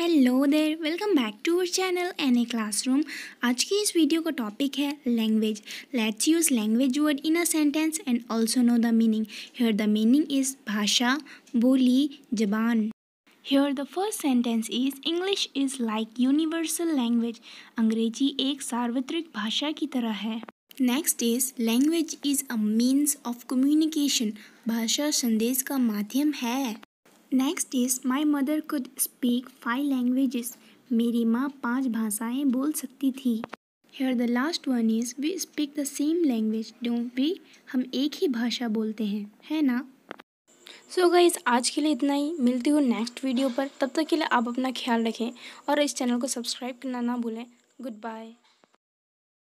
hello there welcome back to our channel N A classroom आज की इस video का टॉपिक है language let's use language word in a sentence and also know the meaning here the meaning is भाषा बोली जबान here the first sentence is English is like universal language अंग्रेजी एक सार्वत्रिक भाषा की तरह है next is language is a means of communication भाषा संदेश का माध्यम है next is my mother could speak five languages मेरी माँ पाँच भाषाएँ बोल सकती थी here the last one is we speak the same language don't we हम एक ही भाषा बोलते हैं है ना सो so गाइज आज के लिए इतना ही मिलती हूँ नेक्स्ट वीडियो पर तब तक के लिए आप अपना ख्याल रखें और इस चैनल को सब्सक्राइब करना ना भूलें गुड बाय